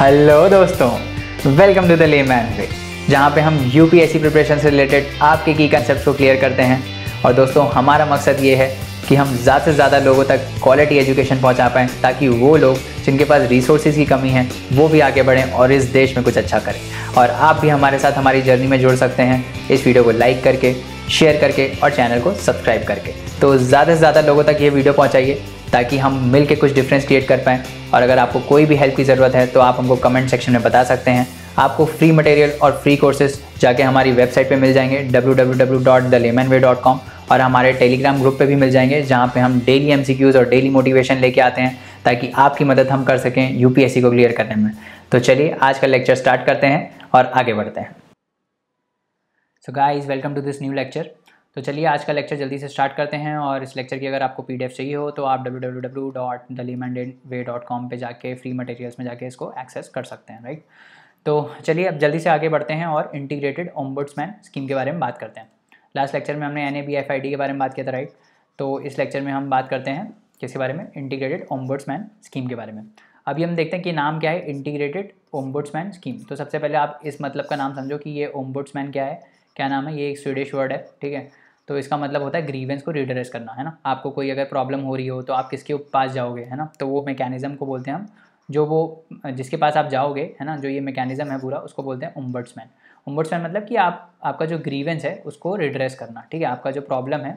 Hello दोस्तों welcome to the layman way जहाँ पे हम यूपीएससी प्रिपरेशन से रिलेटेड आपके की कंसेप्ट को क्लियर करते हैं और दोस्तों हमारा मकसद ये है कि हम ज़्यादा से ज़्यादा लोगों तक क्वालिटी एजुकेशन पहुँचा पाएँ ताकि वो लोग जिनके पास रिसोर्सेज की कमी है वो भी आगे बढ़ें और इस देश में कुछ अच्छा करें और आप भी हमारे साथ हमारी जर्नी में जुड़ सकते हैं इस वीडियो को लाइक करके शेयर करके और चैनल को सब्सक्राइब करके तो ज़्यादा से ज़्यादा लोगों तक ये वीडियो पहुँचाइए ताकि हम मिल के कुछ डिफरेंस क्रिएट कर पाएँ और अगर आपको कोई भी हेल्प की ज़रूरत है तो आप हमको कमेंट सेक्शन में बता सकते हैं आपको फ्री मटेरियल और फ्री कोर्सेज जाके हमारी वेबसाइट पे मिल जाएंगे www.thelemanway.com और हमारे टेलीग्राम ग्रुप पे भी मिल जाएंगे जहाँ पे हम डेली एम और डेली मोटिवेशन लेके आते हैं ताकि आपकी मदद हम कर सकें यू को क्लियर करने में तो चलिए आज का लेक्चर स्टार्ट करते हैं और आगे बढ़ते हैं so guys welcome to this new lecture तो चलिए आज का लेक्चर जल्दी से स्टार्ट करते हैं और इस लेक्चर की अगर आपको पी चाहिए हो तो आप डब्ल्यू पे जाके फ्री मटेरियल्स में जाके इसको एक्सेस कर सकते हैं राइट तो चलिए अब जल्दी से आगे बढ़ते हैं और इंटीग्रेटेड ओम्बुड्समैन स्कीम के बारे में बात करते हैं लास्ट लेक्चर में हमने एन के बारे में बात किया था राइट तो इस लेक्चर में हम बात करते हैं किसके बारे में इंटीग्रेटेड ओम्बुड्समैन स्कीम के बारे में अभी हम देखते हैं कि नाम क्या है इंटीग्रेटेड ओम्बुड्समैन स्कीम तो सबसे पहले आप इस मतलब का नाम समझो कि ये ओम्बुड्समैन क्या है क्या नाम है ये एक स्वीडिश वर्ड है ठीक है तो इसका मतलब होता है ग्रीवेंस को रिड्रेस करना है ना आपको कोई अगर प्रॉब्लम हो रही हो तो आप किसके पास जाओगे है ना तो वो मैकेनिज़्म को बोलते हैं हम जो वो जिसके पास आप जाओगे है ना जो ये मैकेनिज़्म है पूरा उसको बोलते हैं उम्बर्ट्समैन उम्बर्ट्समैन मतलब कि आप आपका जो ग्रीवेंस है उसको रिड्रेस करना ठीक है आपका जो प्रॉब्लम है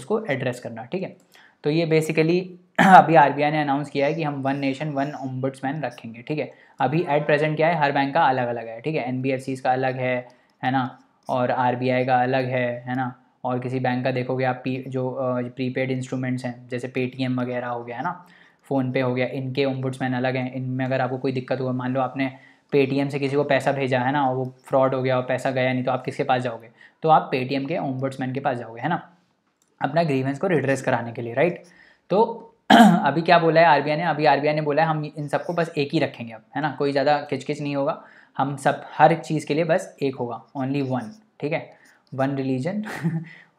उसको एड्रेस करना ठीक है तो ये बेसिकली अभी आर ने अनाउंस किया है कि हम वन नेशन वन उम्बर्ट्समैन रखेंगे ठीक है अभी एट प्रेजेंट क्या है हर बैंक का अलग अलग है ठीक है एन का अलग है है ना और आर का अलग है है ना और किसी बैंक का देखोगे आप पी जो प्रीपेड इंस्ट्रूमेंट्स हैं जैसे पेटीएम वगैरह हो गया है ना फ़ोनपे हो गया इनके ओम्बुड्समैन अलग हैं इनमें अगर आपको कोई दिक्कत हुआ मान लो आपने पेटीएम से किसी को पैसा भेजा है ना और वो फ्रॉड हो गया और पैसा गया नहीं तो आप किसके पास जाओगे तो आप पेटीएम के ओम्बुड्समैन के पास जाओगे है ना अपना ग्रीवेंस को रिड्रेस कराने के लिए राइट तो अभी क्या बोला है आर ने अभी आर ने बोला है हम इन सबको बस एक ही रखेंगे अब है ना कोई ज़्यादा किचकिच नहीं होगा हम सब हर एक चीज़ के लिए बस एक होगा ओनली वन ठीक है वन रिलीजन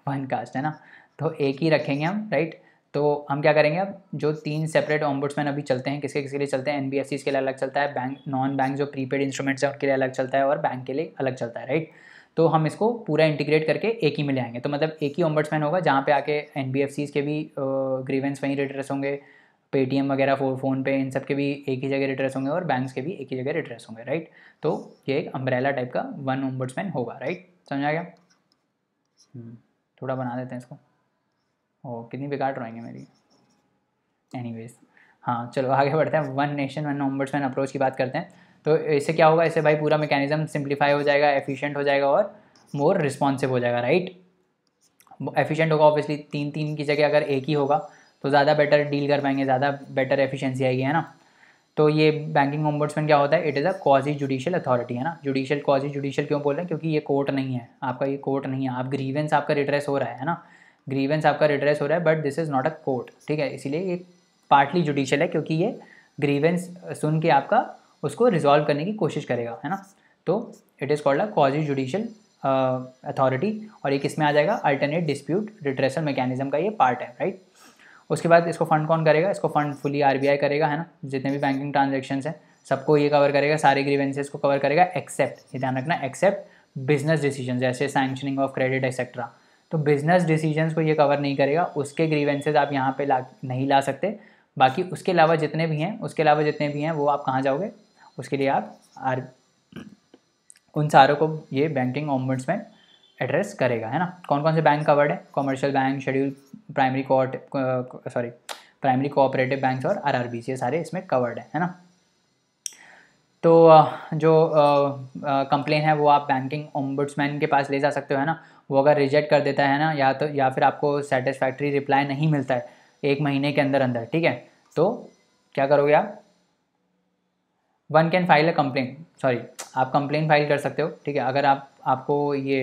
वन कास्ट है ना तो एक ही रखेंगे हम राइट तो हम क्या करेंगे अब जो तीन सेपरेट ऑम्बुड्समैन अभी चलते हैं किसके किसके लिए चलते हैं एन के लिए अलग चलता है बैंक नॉन बैंक जो प्रीपेड इंस्ट्रूमेंट्स हैं उनके लिए अलग चलता है और बैंक के लिए अलग चलता है राइट तो हम इसको पूरा इंटीग्रेट करके एक ही में ले आएंगे तो मतलब एक ही ऑम्बुड्समैन होगा जहाँ पे आके एन के भी ग्रीवेंस वहीं रेडरेस होंगे पेटीएम वगैरह फो फ़ोन पे इन सब के भी एक ही जगह रिट्रेस होंगे और बैंक्स के भी एक ही जगह रिट्रेस होंगे राइट तो ये एक अम्ब्रेला टाइप का वन ओम्बर्ट्समैन होगा राइट समझ आ गया हम्म। थोड़ा बना देते हैं इसको ओ कितनी बेकार ड्राइंग है मेरी वेज हाँ चलो आगे बढ़ते हैं one nation one ombudsman approach की बात करते हैं तो इससे क्या होगा इससे भाई पूरा मैकेनिज्म सिंप्लीफाई हो जाएगा एफिशिएंट हो जाएगा और मोर रिस्पॉन्सिव हो जाएगा राइट एफिशिएंट होगा ऑब्वियसली तीन तीन की जगह अगर एक ही होगा तो ज़्यादा बेटर डील कर पाएंगे ज़्यादा बेटर एफिशिएंसी आएगी है ना तो ये बैंकिंग ओम्बुड्समैन क्या होता है it is a quasi judicial authority है ना जुडिशियल कॉजी जुडिशियल क्यों बोल रहे हैं क्योंकि ये कोर्ट नहीं है आपका ये कोर्ट नहीं है आप ग्रीवेंस आपका रिड्रेस हो रहा है ना ग्रीवेंस आपका रिड्रेस हो रहा है but this is not a court ठीक है इसीलिए ये पार्टली जुडिशियल है क्योंकि ये ग्रीवेंस सुन के आपका उसको रिजॉल्व करने की कोशिश करेगा है ना तो it is called a quasi judicial authority और ये किस में आ जाएगा अल्टरनेट डिस्प्यूट रिड्रेसल मैकेनिज्म का ये पार्ट है राइट उसके बाद इसको फंड कौन करेगा इसको फंड फुली आर करेगा है ना जितने भी बैंकिंग ट्रांजेक्शन है सबको ये कवर करेगा सारे ग्रीवेंसेज को कवर करेगा एक्सेप्ट ये ध्यान रखना एक्सेप्ट बिजनेस डिसीजन जैसे सैंक्शनिंग ऑफ क्रेडिट एक्सेट्रा तो बिजनेस डिसीजन को ये कवर नहीं करेगा उसके ग्रीवेंसेज आप यहाँ पे ला नहीं ला सकते बाकी उसके अलावा जितने भी हैं उसके अलावा जितने भी हैं वो आप कहाँ जाओगे उसके लिए आप आर उन सारों को ये बैंकिंग में एड्रेस करेगा है ना कौन कौन से बैंक कवर्ड है कॉमर्शियल बैंक शेड्यूल प्राइमरी कोऑट सॉरी प्राइमरी कोऑपरेटिव बैंक और आर ये सारे इसमें कवर्ड है है ना तो जो कंप्लेन है वो आप बैंकिंग ओम्बुड्समैन के पास ले जा सकते हो है ना वो अगर रिजेक्ट कर देता है ना या तो या फिर आपको सेटिस्फैक्ट्री रिप्लाई नहीं मिलता है एक महीने के अंदर अंदर ठीक है तो क्या करोगे आप one can file a complain sorry आप कंप्लेन फाइल कर सकते हो ठीक है अगर आप आपको ये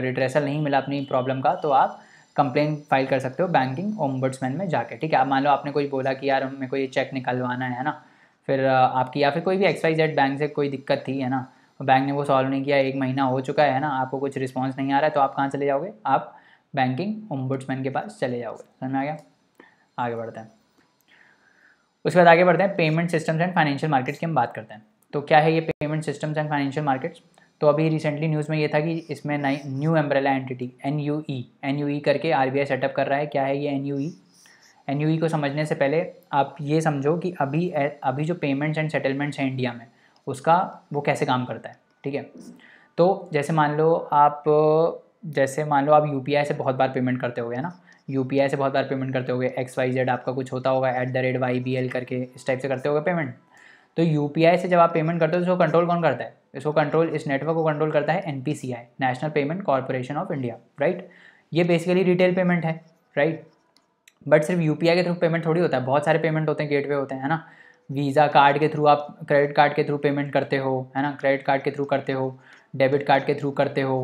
रिट्रेसल नहीं मिला अपनी प्रॉब्लम का तो आप कंप्लेन फाइल कर सकते हो बैंकिंग ओम्बड्समैन में जाके ठीक है आप मान लो आपने कोई बोला कि यार मेरे को ये चेक निकलवाना है ना फिर आपकी या फिर कोई भी एक्सवाई जेड बैंक से कोई दिक्कत थी है ना बैंक ने वो सॉल्व नहीं किया एक महीना हो चुका है ना आपको कुछ रिस्पॉन्स नहीं आ रहा है तो आप कहाँ चले जाओगे आप बैंकिंग ओम्बुड्समैन के पास चले जाओगे समझ में आ गया आगे बढ़ते हैं उसके बाद आगे बढ़ते हैं payment systems and financial markets की हम बात करते हैं तो क्या है ये payment systems and financial markets तो अभी रिसेंटली न्यूज़ में ये था कि इसमें नई new umbrella entity N U E N U E करके आर बी आई सेटअप कर रहा है क्या है ये N U E N U E को समझने से पहले आप ये समझो कि अभी अभी जो पेमेंट्स एंड सेटलमेंट्स हैं इंडिया में उसका वो कैसे काम करता है ठीक है तो जैसे मान लो आप जैसे मान लो आप यू पी आई से बहुत बार पेमेंट करते हो गए ना यू पी आई से बहुत बार पेमेंट करते हो गए एक्स वाई जेड आपका कुछ होता होगा at the rate Y B L करके इस टाइप से करते हो पेमेंट तो यू पी आई से जब आप पेमेंट करते हो तो उसको कंट्रोल कौन करता है इसको कंट्रोल इस नेटवर्क को कंट्रोल करता है an national payment corporation of India right ये बेसिकली रिटेल पेमेंट है राइट बट सिर्फ यू के थ्रू पेमेंट थोड़ी होता है बहुत सारे पेमेंट होते हैं गेटवे होते हैं है ना वीज़ा कार्ड के थ्रू आप क्रेडिट कार्ड के थ्रू पेमेंट करते हो है ना क्रेडिट कार्ड के थ्रू करते हो डेबिट कार्ड के थ्रू करते हो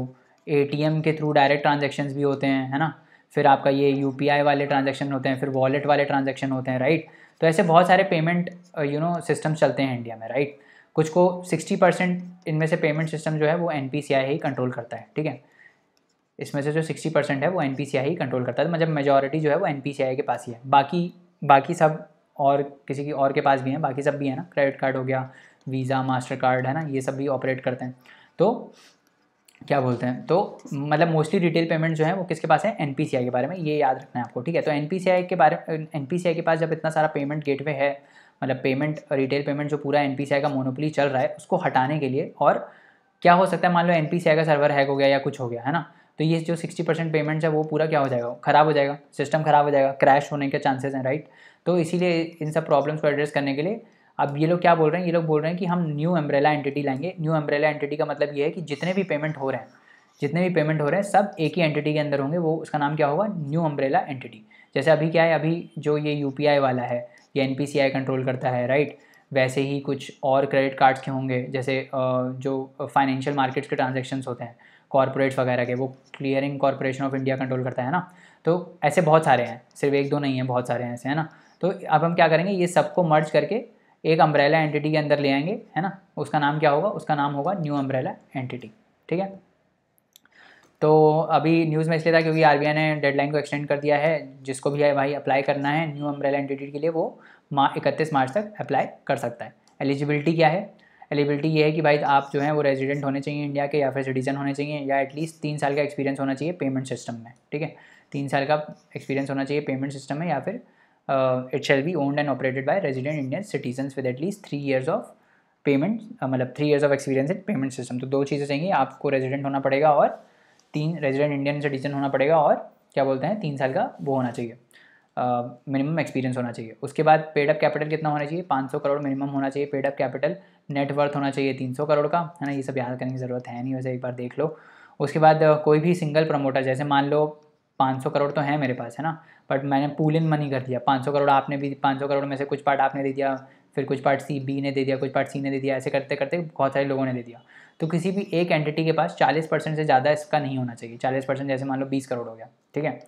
ए के थ्रू डायरेक्ट ट्रांजेक्शन भी होते हैं है ना फिर आपका ये यू वाले ट्रांजेक्शन होते हैं फिर वॉलेट वाले ट्रांजेक्शन होते हैं राइट तो ऐसे बहुत सारे पेमेंट यू नो सिस्टम चलते हैं इंडिया में राइट कुछ को 60 परसेंट इनमें से पेमेंट सिस्टम जो है वो एन ही कंट्रोल करता है ठीक है इसमें से जो 60 परसेंट है वो एन ही कंट्रोल करता है मतलब तो मेजोरिटी जो है वो एन के पास ही है बाकी बाकी सब और किसी की और के पास भी हैं बाकी सब भी है ना क्रेडिट कार्ड हो गया वीज़ा मास्टर कार्ड है ना ये सब भी ऑपरेट करते हैं तो क्या बोलते हैं तो मतलब मोस्टली रिटेल पेमेंट जो है वो किसके पास है एन के बारे में ये याद रखना है आपको ठीक है तो एन के बारे एन के पास जब इतना सारा पेमेंट गेटवे है मतलब पेमेंट रिटेल पेमेंट जो पूरा एन का मोनोपली चल रहा है उसको हटाने के लिए और क्या हो सकता है मान लो एन का सर्वर हैक हो गया या कुछ हो गया है ना तो ये जो सिक्सटी परसेंट पेमेंट्स है वो पूरा क्या हो जाएगा ख़राब हो जाएगा सिस्टम ख़राब हो जाएगा क्रैश होने के चांसेस हैं राइट तो इसीलिए इन सब प्रॉब्लम्स को एड्रेस करने के लिए अब ये लोग क्या बोल रहे हैं ये लोग बोल रहे हैं कि हम न्यू अम्ब्रेला एंटिटी लाएंगे न्यू अम्ब्रेला एंटिटी का मतलब ये है कि जितने भी पेमेंट हो रहे हैं जितने भी पेमेंट हो रहे हैं सब एक ही एंटिटी के अंदर होंगे वो उसका नाम क्या होगा न्यू अम्ब्रेला एंटिटी जैसे अभी क्या है अभी जो ये यू वाला है ये एन कंट्रोल करता है राइट वैसे ही कुछ और क्रेडिट कार्ड्स के होंगे जैसे जो फाइनेंशियल मार्केट्स के ट्रांजेक्शन्स होते हैं कॉरपोरेट्स वगैरह के वो clearing corporation of India control करता है ना तो ऐसे बहुत सारे हैं सिर्फ एक दो नहीं है बहुत सारे हैं ऐसे है ना तो अब हम क्या करेंगे ये सबको मर्ज करके एक अम्ब्रेला एंटिटी के अंदर ले आएंगे है ना उसका नाम क्या होगा उसका नाम होगा न्यू अम्ब्रेला एंटिटी ठीक है तो अभी न्यूज़ में इसलिए था क्योंकि आर ने डेडलाइन को एक्सटेंड कर दिया है जिसको भी है भाई अप्लाई करना है न्यू अम्ब्रेला एंटिटी के लिए वो मा इकतीस मार्च तक अप्लाई कर सकता है एलिजिबिलिटी क्या है एलिजिबिलिटी ये है कि भाई आप जो है वो रेजिडेंट होने चाहिए इंडिया के या फिर सिटीजन होने चाहिए या एटलीस्ट तीन साल का एक्सपीरियंस होना चाहिए पेमेंट सिस्टम में ठीक है तीन साल का एक्सपीरियंस होना चाहिए पेमेंट सिस्टम में या फिर it shall be owned and operated by resident Indian citizen with at least three years of payment मतलब three years of experience in payment system तो दो चीज़ें चाहिए आपको रेजिडेंट होना पड़ेगा और तीन रेजिडेंट इंडियन सिटीजन होना पड़ेगा और क्या बोलते हैं तीन साल का वो होना चाहिए मिनिमम uh, एक्सपीरियंस होना चाहिए उसके बाद पेड अप कैपिटल कितना होना चाहिए 500 करोड़ मिनिमम होना चाहिए पेड अप कैपिटल नेटवर्थ होना चाहिए 300 करोड़ का है ना ये सब याद करने की ज़रूरत है नहीं वैसे एक बार देख लो उसके बाद कोई भी सिंगल प्रमोटर जैसे मान लो 500 करोड़ तो है मेरे पास है ना बट मैंने पूल इन मनी कर दिया 500 करोड़ आपने भी 500 करोड़ में से कुछ पार्ट आपने दे दिया फिर कुछ पार्ट सी बी ने दे दिया कुछ पार्ट सी ने दे दिया ऐसे करते करते बहुत सारे लोगों ने दे दिया तो किसी भी एक एंटिटी के पास 40 परसेंट से ज़्यादा इसका नहीं होना चाहिए 40 परसेंट जैसे मान लो 20 करोड़ हो गया ठीक है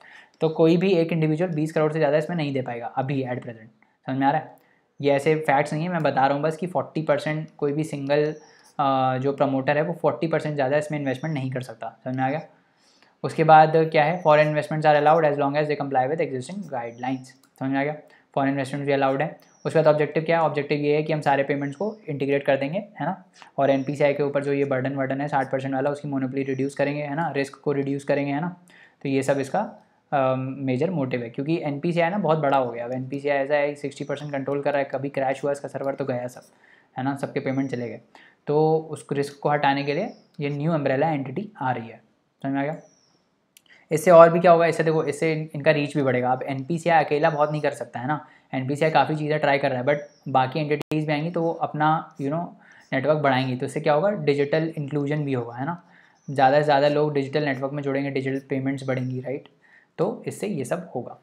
तो कोई भी एक इंडिविजुअल 20 करोड़ से ज़्यादा इसमें नहीं दे पाएगा अभी एट प्रेजेंट समझ में आ रहा है ये ऐसे फैक्ट्स नहीं है मैं बता रहा हूँ बस कि फोर्टी परसेंट कोई भी सिंगल जो प्रमोटर है वो फोर्टी परसेंट ज़्यादा इसमें इन्वेस्टमेंट नहीं कर सकता समझ में आ गया उसके बाद क्या है foreign investments are allowed as long as they comply with existing guidelines समझ में आ गया फॉरन इन्वेस्टमेंट भी अलाउड है उसके बाद ऑब्जेक्टिव क्या है ऑब्जेक्टिव ये है कि हम सारे पेमेंट्स को इंटीग्रेट कर देंगे है ना और एन के ऊपर जो ये बर्डन वर्डन है साठ परसेंट वाला उसकी मोनोपली रिड्यूस करेंगे है ना रिस्क को रिड्यूस करेंगे है ना तो ये सब इसका मेजर uh, मोटिव है क्योंकि एन पी ना बहुत बड़ा हो गया अब एन पी ऐसा है सिक्सटी परसेंट कंट्रोल कर रहा है कभी क्रैश हुआ इसका सर्वर तो गया सब है ना सबके पेमेंट चले गए तो उस रिस्क को हटाने के लिए ये न्यू अम्ब्रेला एंटिटी आ रही है समझ में आ गया इससे और भी क्या होगा इससे देखो इससे इनका रीच भी बढ़ेगा अब एन पी अकेला बहुत नहीं कर सकता है ना एन काफ़ी चीज़ें ट्राई कर रहा है बट बाकी एंटिटीज़ भी आएंगी तो वो अपना यू नो नेटवर्क बढ़ाएंगी तो इससे क्या होगा डिजिटल इंक्लूजन भी होगा है ना ज़्यादा से ज़्यादा लोग डिजिटल नेटवर्क में जुड़ेंगे डिजिटल पेमेंट्स बढ़ेंगी राइट तो इससे ये सब होगा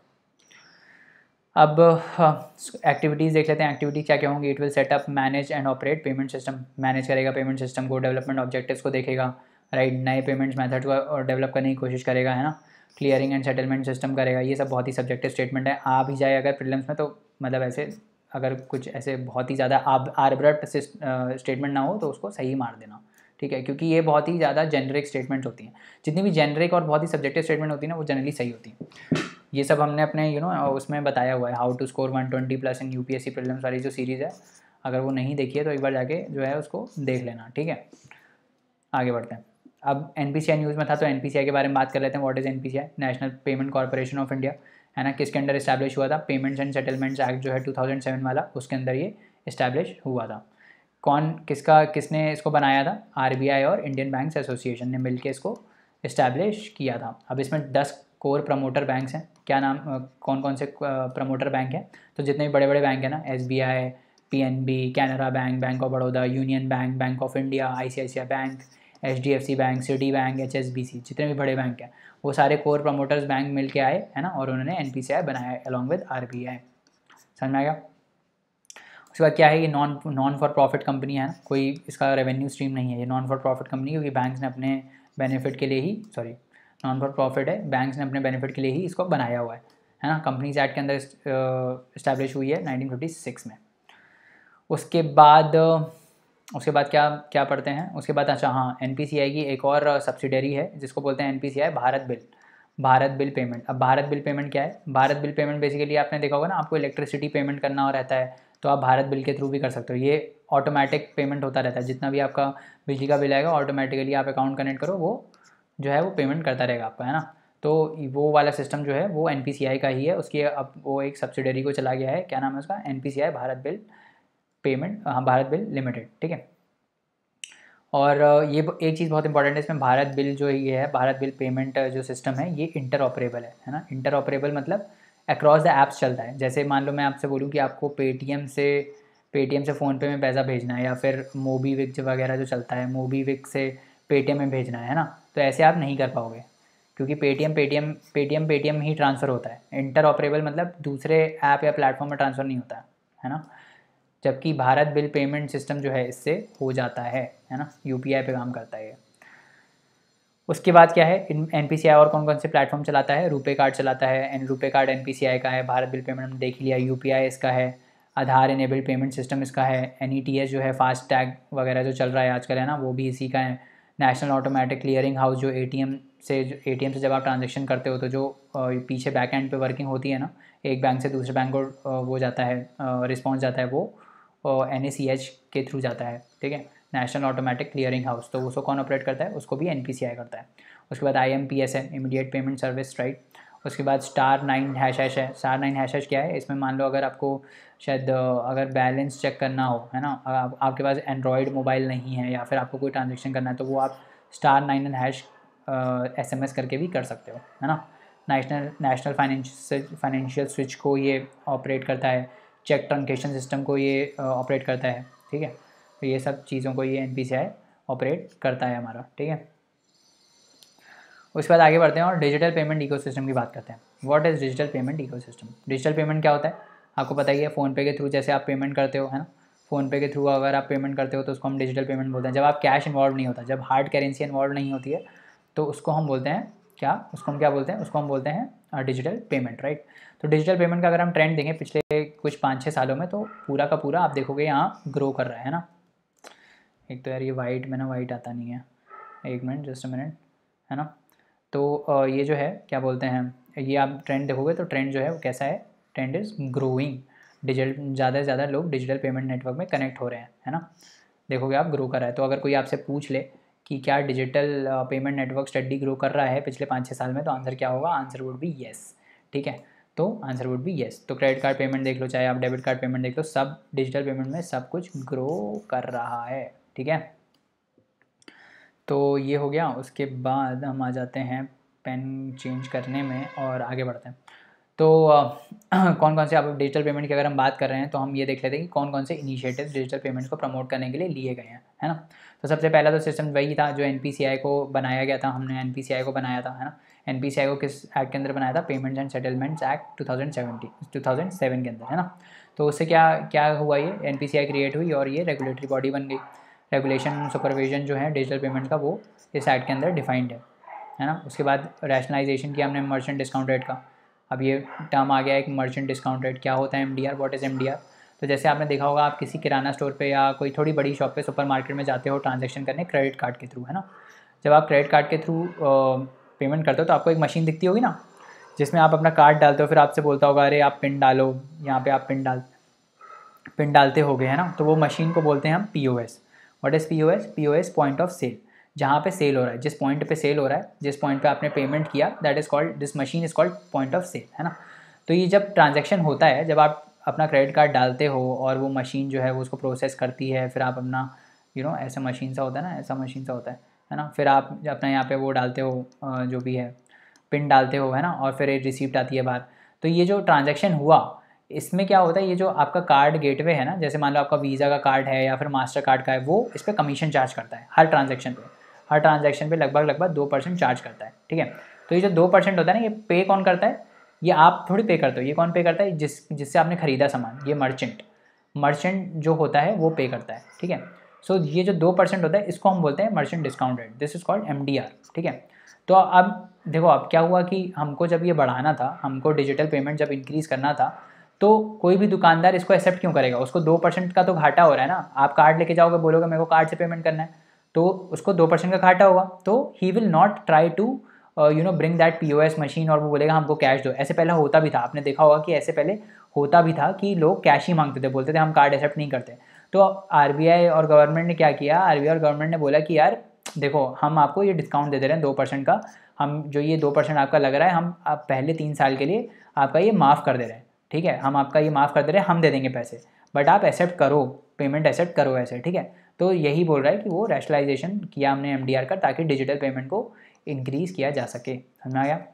अब एक्टिविटीज़ हाँ, देख लेते हैं एक्टिविटी क्या क्या होंगी it will set up manage and operate payment system manage करेगा पेमेंट सिस्टम को डेवलपमेंट ऑब्जेक्टिव्स को देखेगा राइट right? नए पेमेंट्स मेथड को डेवलप करने की कोशिश करेगा है ना क्लियरिंग एंड सेटलमेंट सिस्टम करेगा ये सब बहुत ही सब्जेक्टिव स्टेटमेंट है आ भी जाए अगर प्रिलिम्स में तो मतलब ऐसे अगर कुछ ऐसे बहुत ही ज़्यादा आर्ब्रट स्टेटमेंट ना हो तो उसको सही मार देना ठीक है क्योंकि ये बहुत ही ज़्यादा जेनरिक स्टेटमेंट्स होती हैं जितनी भी जेनरिक और बहुत ही सब्जेक्टिव स्टेटमेंट होती है ना वो जनरली सही होती हैं ये सब हमने अपने यू you नो know, उसमें बताया हुआ है how to score one twenty plus in C prelims वाली जो सीरीज़ है अगर वो नहीं देखी है तो एक बार जाके जो है उसको देख लेना ठीक है आगे बढ़ते हैं अब एन न्यूज़ में था तो एन के बारे में बात कर लेते हैं what is an national payment corporation of India है ना किसके अंडर इस्टेब्लिश हुआ था पेमेंट्स एंड सेटलमेंट्स एक्ट जो है टू वाला उसके अंदर ये इस्टेब्लिश हुआ था कौन किसका किसने इसको बनाया था आर और इंडियन बैंक्स एसोसिएशन ने मिलकर इसको इस्टेब्लिश किया था अब इसमें दस कोर प्रमोटर बैंक्स हैं क्या नाम कौन कौन से प्रमोटर बैंक हैं तो जितने भी बड़े बड़े बैंक हैं ना S B I P N B Canara bank bank of Baroda union bank bank of India I C I C I bank H D F C bank Citi bank H S B C जितने भी बड़े bank हैं वो सारे core promoters bank मिल के आए है ना और उन्होंने एन पी सी आई बनाया along with R B I समझ में आ गया उसके बाद क्या है ये non non for profit company है ना कोई इसका रेवेन्यू स्ट्रीम नहीं है ये नॉन फॉर प्रॉफिट कंपनी क्योंकि बैंक ने अपने बेनिफिट के लिए ही सॉरी नॉन फॉर प्रॉफिट है बैंक ने अपने बेनिफिट के लिए ही इसको बनाया हुआ है है ना कंपनीज एक्ट के अंदर इस्टेब्लिश हुई है नाइनटीन सिक्स में उसके बाद उसके बाद क्या क्या पढ़ते हैं उसके बाद अच्छा हाँ एन की एक और सब्सिडरी है जिसको बोलते हैं an Bharat bill Bharat bill payment अब भारत बिल पेमेंट क्या है भारत बिल पेमेंट बेसिकली आपने देखा होगा ना आपको इलेक्ट्रिसिटी पेमेंट करना हो रहता है तो आप भारत बिल के थ्रू भी कर सकते हो ये ऑटोमेटिक पेमेंट होता रहता है जितना भी आपका बिजली का बिल आएगा ऑटोमेटिकली आप अकाउंट कनेक्ट करो वो जो है वो पेमेंट करता रहेगा आपका है ना तो वो वाला सिस्टम जो है वो एन का ही है उसकी अब वो एक सब्सिडरी को चला गया है क्या नाम है उसका एन भारत बिल पेमेंट हाँ भारत बिल लिमिटेड ठीक है और ये एक चीज़ बहुत इंपॉर्टेंट है इसमें भारत बिल जो ये है भारत बिल पेमेंट जो सिस्टम है ये इंटर ऑपरेबल है है ना इंटर ऑपरेबल मतलब अक्रॉस द ऐप्स चलता है जैसे मान लो मैं आपसे बोलूँ कि आपको पेटीएम से पेटीएम से फ़ोनपे में पैसा भेजना है या फिर मोबीविक वगैरह जो चलता है मोबीविक से पेटीएम में भेजना है ना तो ऐसे आप नहीं कर पाओगे क्योंकि पेटीएम पेटीएम पेटीएम पेटीएम ही ट्रांसफ़र होता है इंटर ऑपरेबल मतलब दूसरे ऐप या प्लेटफॉर्म में ट्रांसफ़र नहीं होता है ना जबकि भारत बिल पेमेंट सिस्टम जो है इससे हो जाता है है ना यू पे काम करता है उसके बाद क्या है एन पी और कौन कौन से प्लेटफॉर्म चलाता है रुपे कार्ड चलाता है एन रुपे कार्ड एन का है भारत बिल पेमेंट हमने देख लिया यू इसका है आधार इनेबल्ड पेमेंट सिस्टम इसका है एन e जो है फास्ट टैग वगैरह जो चल रहा है आजकल है ना वो भी इसी का है नेशनल ऑटोमेटिक क्लियरिंग हाउस जो ए से जो ए से जब आप ट्रांजेक्शन करते हो तो जो पीछे बैक एंड पे वर्किंग होती है ना एक बैंक से दूसरे बैंक को वो जाता है रिस्पॉन्स जाता है वो एन के थ्रू जाता है ठीक है नेशनल ऑटोमेटिक क्लियरिंग हाउस तो उसको कौन ऑपरेट करता है उसको भी एन करता है उसके बाद आई है इमीडिएट पेमेंट सर्विस राइट उसके बाद स्टार नाइन हैश हैश है स्टार नाइन हैश हैश क्या है इसमें मान लो अगर आपको शायद अगर बैलेंस चेक करना हो है ना आप, आपके पास एंड्रॉयड मोबाइल नहीं है या फिर आपको कोई ट्रांजेक्शन करना है तो वो आप star nine and hash S M S करके भी कर सकते हो है ना national national financial financial switch को ये ऑपरेट करता है चेक ट्रांकेशन सिस्टम को ये ऑपरेट करता है ठीक है तो ये सब चीज़ों को ये एन ऑपरेट करता है हमारा ठीक है उसके बाद आगे बढ़ते हैं और डिजिटल पेमेंट इकोसिस्टम की बात करते हैं what is digital payment ecosystem digital payment क्या होता है आपको पता ही है फ़ोनपे के थ्रू जैसे आप पेमेंट करते हो है ना फ़ोनपे के थ्रू अगर आप पेमेंट करते हो तो उसको हम डिजिटल पेमेंट बोलते हैं जब आप कैश इन्वॉल्व नहीं होता जब हार्ड करेंसी इन्वॉल्व नहीं होती है तो उसको हम बोलते हैं क्या उसको हम क्या बोलते हैं उसको हम बोलते हैं डिजिटल पेमेंट राइट तो डिजिटल पेमेंट का अगर हम ट्रेंड देखें पिछले कुछ पाँच छः सालों में तो पूरा का पूरा आप देखोगे यहाँ ग्रो कर रहा है ना एक तो यार ये वाइट में ना वाइट आता नहीं है एक मिनट जस्ट मिनट है ना तो ये जो है क्या बोलते हैं ये आप ट्रेंड देखोगे तो ट्रेंड जो है वो कैसा है ट्रेंड इज़ ग्रोइंग डिजिटल ज़्यादा से ज़्यादा लोग डिजिटल पेमेंट नेटवर्क में कनेक्ट हो रहे हैं है ना देखोगे आप ग्रो कर रहा है तो अगर कोई आपसे पूछ ले कि क्या digital payment network study grow कर रहा है पिछले पाँच छः साल में तो आंसर क्या होगा आंसर वुड बी येस ठीक है तो आंसर वुड बी येस तो क्रेडिट कार्ड पेमेंट देख लो चाहे आप डेबिट कार्ड पेमेंट देख लो सब डिजिटल पेमेंट में सब कुछ ग्रो कर रहा है ठीक है तो ये हो गया उसके बाद हम आ जाते हैं पेन चेंज करने में और आगे बढ़ते हैं तो कौन कौन से आप डिजिटल पेमेंट की अगर हम बात कर रहे हैं तो हम ये देख लेते हैं कि कौन कौन से इनिशिएटिव डिजिटल पेमेंट को प्रमोट करने के लिए लिए गए हैं है ना तो सबसे पहला तो सिस्टम वही था जो एन को बनाया गया था हमने एन को बनाया था है ना एन पी सी आई को किस एक्ट के अंदर बनाया था payments and settlements act two thousand seventy two thousand seven के अंदर है ना तो उससे क्या क्या हुआ ये N P C I create हुई और ये रेगुलेटरी बॉडी बन गई रेगुलेशन सुपरविजन जो है डिजिटल पेमेंट का वो इस एक्ट के अंदर डिफाइंड है है ना उसके बाद रैशनलाइजेशन किया हमने मर्चेंट डिस्काउंट रेट का अब ये टर्म आ गया एक मर्चेंट डिस्काउंट रेट क्या होता है M D R what is M D R तो जैसे आपने देखा होगा आप किसी किराना स्टोर पे या कोई थोड़ी बड़ी शॉप पे सुपरमार्केट में जाते हो ट्रांजैक्शन करने क्रेडिट कार्ड के थ्रू है ना जब आप क्रेडिट कार्ड के थ्रू पेमेंट करते हो तो आपको एक मशीन दिखती होगी ना जिसमें आप अपना कार्ड डालते हो फिर आपसे बोलता होगा अरे आप पिन डालो यहाँ पे आप पिन डाल पिन डालते हो गए है ना तो वो मशीन को बोलते हैं हम P O S what is P O S P O S point of sale जहाँ पे सेल हो रहा है जिस पॉइंट पे सेल हो रहा है जिस पॉइंट पे आपने पेमेंट किया that is called this machine is called point of sale है ना तो ये जब ट्रांजेक्शन होता है जब आप अपना क्रेडिट कार्ड डालते हो और वो मशीन जो है वो उसको प्रोसेस करती है फिर आप अपना यू you नो know, ऐसा मशीन सा होता है ना ऐसा मशीन सा होता है है ना फिर आप अपना यहाँ पे वो डालते हो जो भी है पिन डालते हो है ना और फिर एक रिसिप्ट आती है बाहर तो ये जो ट्रांजेक्शन हुआ इसमें क्या होता है ये जो आपका कार्ड गेटवे है ना जैसे मान लो आपका वीज़ा का कार्ड है या फिर मास्टर कार्ड का है वो इस पर कमीशन चार्ज करता है हर ट्रांजेक्शन पे हर ट्रांजेक्शन पे लगभग लगभग दो परसेंट चार्ज करता है ठीक है तो ये जो दो परसेंट होता है ना ये पे कौन करता है ये आप थोड़ी पे करते हो ये कौन पे करता है जिस जिससे आपने ख़रीदा सामान ये मर्चेंट मर्चेंट जो होता है वो पे करता है ठीक है सो so, ये जो दो परसेंट होता है इसको हम बोलते हैं merchant discount rate this is called M ठीक है तो अब देखो अब क्या हुआ कि हमको जब ये बढ़ाना था हमको डिजिटल पेमेंट जब इंक्रीज़ करना था तो कोई भी दुकानदार इसको एक्सेप्ट क्यों करेगा उसको दो परसेंट का तो घाटा हो रहा है ना आप कार्ड लेके जाओगे बोलोगे मेरे को कार्ड से पेमेंट करना है तो उसको दो परसेंट का घाटा होगा तो ही will not try to you know bring that P machine और वो बोलेगा हमको कैश दो ऐसे पहले होता भी था आपने देखा होगा कि ऐसे पहले होता भी था कि लोग कैश ही मांगते थे बोलते थे हम कार्ड एक्सेप्ट नहीं करते तो आर और गवर्नमेंट ने क्या किया आर और गवर्नमेंट ने बोला कि यार देखो हम आपको ये डिस्काउंट दे दे रहे हैं दो परसेंट का हम जो ये दो परसेंट आपका लग रहा है हम आप पहले तीन साल के लिए आपका ये माफ़ कर दे रहे हैं ठीक है हम आपका ये माफ़ कर दे रहे हैं हम दे देंगे पैसे बट आप एक्सेप्ट करो पेमेंट एक्सेप्ट करो ऐसे ठीक है तो यही बोल रहा है कि वो रैशलाइजेशन किया हमने एम का ताकि डिजिटल पेमेंट को इंक्रीज़ किया जा सके समझ में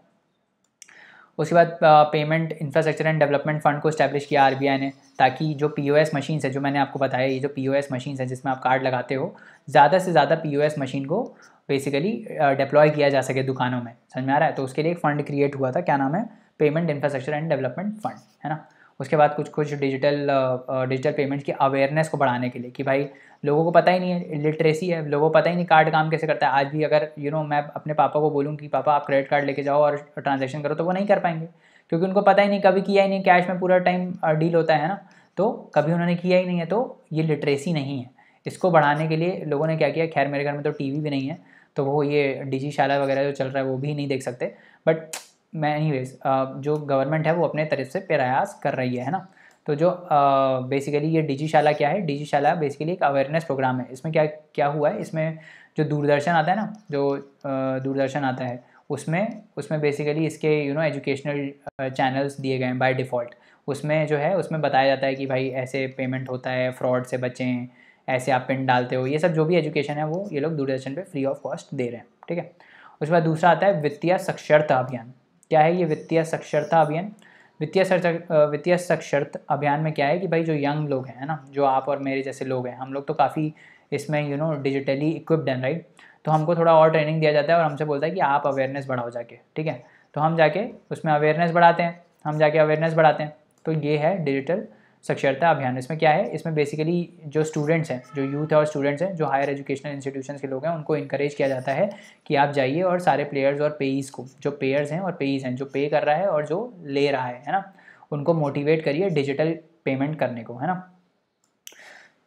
उसके बाद payment infrastructure and development fund को स्टैब्लिश किया आर ने ताकि जो पी मशीन्स है जो मैंने आपको बताया ये जो पी मशीन्स हैं जिसमें आप कार्ड लगाते हो ज़्यादा से ज़्यादा पी मशीन को बेसिकली डिप्लॉय किया जा सके दुकानों में समझ में आ रहा है तो उसके लिए एक फ़ंड क्रिएट हुआ था क्या नाम है payment infrastructure and development fund है ना उसके बाद कुछ कुछ डिजिटल डिजिटल पेमेंट्स की अवेयरनेस को बढ़ाने के लिए कि भाई लोगों को पता ही नहीं है लिटरेसी है लोगों को पता ही नहीं कार्ड काम कैसे करता है आज भी अगर यू you नो know, मैं अपने पापा को बोलूँ कि पापा आप क्रेडिट कार्ड लेके जाओ और ट्रांजेक्शन करो तो वो नहीं कर पाएंगे क्योंकि उनको पता ही नहीं कभी किया ही नहीं कैश में पूरा टाइम डील होता है ना तो कभी उन्होंने किया ही नहीं है तो ये लिटरेसी नहीं है इसको बढ़ाने के लिए लोगों ने क्या किया खैर मेरे घर में तो टीवी भी नहीं है तो वो ये डिजी शाला वगैरह जो चल रहा है वो भी नहीं देख सकते बट मैं वेज जो गवर्नमेंट है वो अपने तरफ से प्रयास कर रही है ना तो जो बेसिकली ये शाला क्या है शाला बेसिकली एक अवेयरनेस प्रोग्राम है इसमें क्या क्या हुआ है इसमें जो दूरदर्शन आता है ना जो दूरदर्शन आता है उसमें उसमें बेसिकली इसके यू नो एजुकेशनल चैनल्स दिए गए हैं बाय डिफ़ॉल्ट उसमें जो है उसमें बताया जाता है कि भाई ऐसे पेमेंट होता है फ्रॉड से बचें ऐसे आप पिन डालते हो ये सब जो भी एजुकेशन है वो ये लोग दूरदर्शन पे फ्री ऑफ कॉस्ट दे रहे हैं ठीक है उसके बाद दूसरा आता है वित्तीय साक्षरता अभियान क्या है ये वित्तीय साक्षरता अभियान वित्तीय वित्तीय साक्षरता अभियान में क्या है कि भाई जो यंग लोग हैं ना जो आप और मेरे जैसे लोग हैं हम लोग तो काफ़ी इसमें यू नो डिजिटली इक्विप्ड हैं राइट तो हमको थोड़ा और ट्रेनिंग दिया जाता है और हमसे बोलता है कि आप अवेयरनेस बढ़ाओ जाके ठीक है तो हम जाके उसमें अवेयरनेस बढ़ाते हैं हम जाके अवेयरनेस बढ़ाते हैं तो ये है डिजिटल साक्षरता अभियान इसमें क्या है इसमें बेसिकली जो स्टूडेंट्स हैं जो यूथ है और स्टूडेंट्स हैं जो हायर एजुकेशनल इंस्टीट्यूशन के लोग हैं उनको इंकरेज किया जाता है कि आप जाइए और सारे प्लेयर्स और पेईज को जो पेयर्स हैं और पेईज हैं जो पे कर रहा है और जो ले रहा है है ना उनको मोटिवेट करिए डिजिटल पेमेंट करने को है ना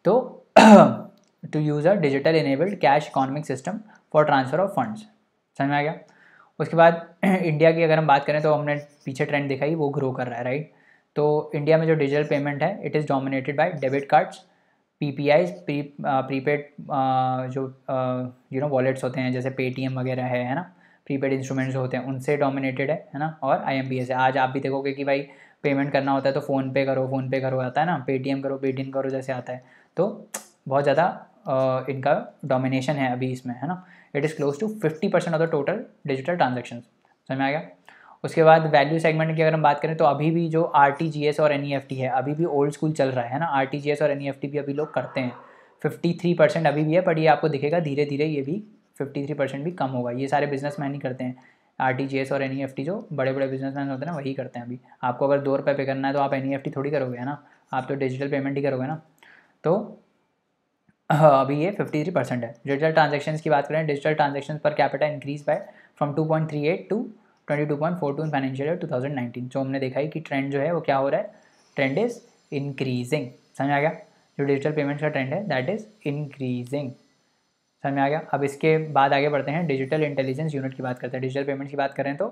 तो to use a digital enabled cash economic system for transfer of funds समझ में आ गया उसके बाद इंडिया की अगर हम बात करें तो हमने पीछे ट्रेंड दिखाई वो ग्रो कर रहा है राइट तो इंडिया में जो डिजिटल पेमेंट है it is dominated by debit cards P P I pre prepaid जो यू नो वॉलेट्स होते हैं जैसे पेटीएम वगैरह है है ना प्रीपेड इंस्ट्रूमेंट्स होते हैं उनसे डोमिनेटेड है है ना और आई एम पी एस है आज आप भी देखोगे कि भाई पेमेंट करना होता है तो फ़ोन पे करो फ़ोन पे करो आता है ना पेटीएम करो पेटीएम करो जैसे आता है तो बहुत ज़्यादा uh, इनका डोमिनेशन है अभी इसमें है ना it is close to fifty percent of the total digital transaction समझ में आ गया उसके बाद वैल्यू सेगमेंट की अगर हम बात करें तो अभी भी जो आर और एन e है अभी भी ओल्ड स्कूल चल रहा है ना आर और एन e भी अभी लोग करते हैं फिफ्टी परसेंट अभी भी है बट ये आपको दिखेगा धीरे धीरे ये भी फिफ्टी परसेंट भी कम होगा ये सारे मैन ही करते हैं आर और एन e जो बड़े बड़े मैन होते हैं ना वही करते हैं अभी आपको अगर दो रुपये पे करना है तो आप एन थोड़ी करोगे है ना आप तो डिजिटल पेमेंट ही करोगे ना तो हाँ, अभी ये 53 परसेंट है डिजिटल ट्रांजेक्शन की बात करें डिजिटल ट्रांजेक्शन पर capital increase by from 2.38 to twenty two point four two in financial year two thousand nineteen जो हमने देखा है कि ट्रेंड जो है वो क्या हो रहा है ट्रेंड इज इंक्रीजिंग समझ आ गया जो डिजिटल पेमेंट्स का ट्रेंड है दैट इज़ इंक्रीजिंग समझ में आ गया अब इसके बाद आगे बढ़ते हैं डिजिटल इंटेलिजेंस यूनिट की बात करते हैं डिजिटल पेमेंट्स की बात करें तो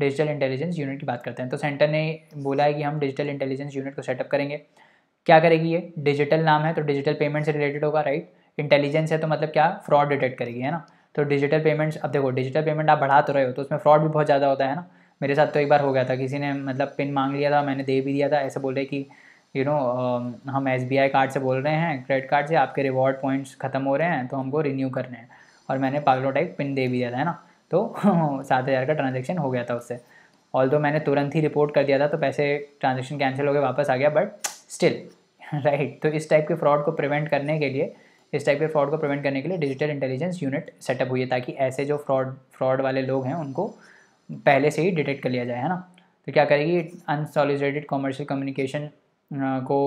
डिजिटल इंटेलिजेंस यूनिट की बात करते हैं तो सेंटर ने बोला है कि हम डिजिटल इंटेलिजेंस यूनिट को सेटअप करेंगे क्या करेगी ये डिजिटल नाम है तो डिजिटल पेमेंट से रिलेटेड होगा राइट इंटेलिजेंस है तो मतलब क्या फ्रॉड डिटेक्ट करेगी है ना तो डिजिटल पेमेंट्स अब देखो डिजिटल पेमेंट आप बढ़ा तो रहे हो तो उसमें फ्रॉड भी बहुत ज़्यादा होता है ना मेरे साथ तो एक बार हो गया था किसी ने मतलब पिन मांग लिया था मैंने दे भी दिया था ऐसे बोले कि यू नो हम एस कार्ड से बोल रहे हैं क्रेडिट कार्ड से आपके रिवॉर्ड पॉइंट्स ख़त्म हो रहे हैं तो हमको रिन्यू करने हैं और मैंने पागलो टाइप पिन दे भी दिया था है ना तो सात हज़ार का ट्रांजेक्शन हो गया था उससे ऑल दो मैंने तुरंत ही रिपोर्ट कर दिया था तो पैसे ट्रांजेक्शन कैंसिल हो गए वापस आ गया बट स्टिल राइट तो इस टाइप के फ्रॉड को प्रिवेंट करने के लिए इस टाइप के फ्रॉड को प्रिवेंट करने के लिए डिजिटल इंटेलिजेंस यूनिट सेटअप हुई है ताकि ऐसे जो फ्रॉड फ्रॉड वाले लोग हैं उनको पहले से ही डिटेक्ट कर लिया जाए है ना तो क्या करेगी अनसॉलिसिटेड कॉमर्शियल कम्युनिकेशन को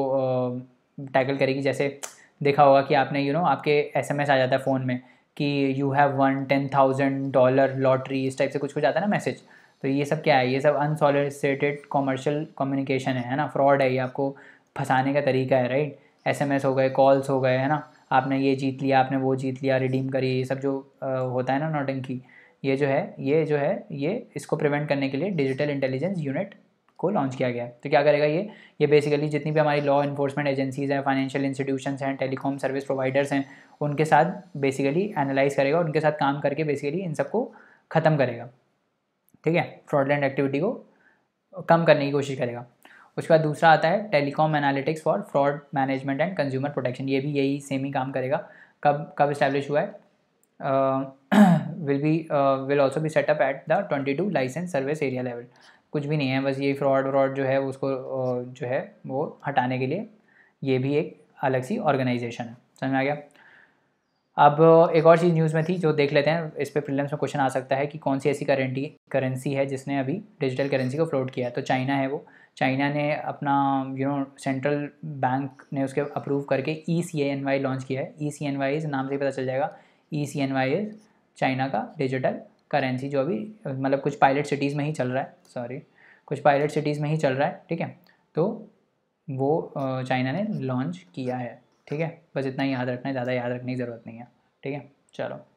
टैकल करेगी जैसे देखा होगा कि आपने यू नो आपके एसएमएस आ जाता है फ़ोन में कि you have one ten thousand dollar lottery इस टाइप से कुछ कुछ आता है ना मैसेज तो ये सब क्या है ये सब अनसॉलिसिटेड कॉमर्शियल कम्युनिकेशन है है ना फ्रॉड है ये आपको फंसाने का तरीका है राइट एस हो गए कॉल्स हो गए है ना आपने ये जीत लिया आपने वो जीत लिया रिडीम करी ये सब जो होता है ना नौटंकी ये जो है ये जो है ये इसको प्रिवेंट करने के लिए डिजिटल इंटेलिजेंस यूनिट को लॉन्च किया गया तो क्या करेगा ये ये बेसिकली जितनी भी हमारी लॉ इन्फोर्समेंट एजेंसीज हैं फाइनेंशियल इंस्टीट्यूशंस हैं टेलीकॉम सर्विस प्रोवाइडर्स हैं उनके साथ बेसिकली एनालाइज करेगा उनके साथ काम करके बेसिकली इन सबको ख़त्म करेगा ठीक है फ्रॉडलैंड एक्टिविटी को कम करने की कोशिश करेगा उसके बाद दूसरा आता है telecom analytics for fraud management and consumer protection ये भी यही सेम ही काम करेगा कब कब इस्टेब्लिश हुआ है विल बी विल ऑल्सो भी set up at the twenty two license service area level कुछ भी नहीं है बस ये फ्रॉड व्रॉड जो है उसको uh, जो है वो हटाने के लिए ये भी एक अलग सी ऑर्गेनाइजेशन है समझ में आ गया अब एक और चीज़ न्यूज़ में थी जो देख लेते हैं इस पर फिल्म में क्वेश्चन आ सकता है कि कौन सी ऐसी करेंटी करेंसी है जिसने अभी डिजिटल करेंसी को फ्लोट किया है तो चाइना है वो चाइना ने अपना यू नो सेंट्रल बैंक ने उसके अप्रूव करके E C N Y launch किया है ई सी एन वाई नाम से पता चल जाएगा E C N Y is China का डिजिटल करेंसी जो अभी मतलब कुछ पायलट सिटीज़ में ही चल रहा है सॉरी कुछ पायलट सिटीज़ में ही चल रहा है ठीक है तो वो चाइना ने लॉन्च किया है ठीक है बस इतना ही याद रखना है ज़्यादा याद रखने की ज़रूरत नहीं है ठीक है चलो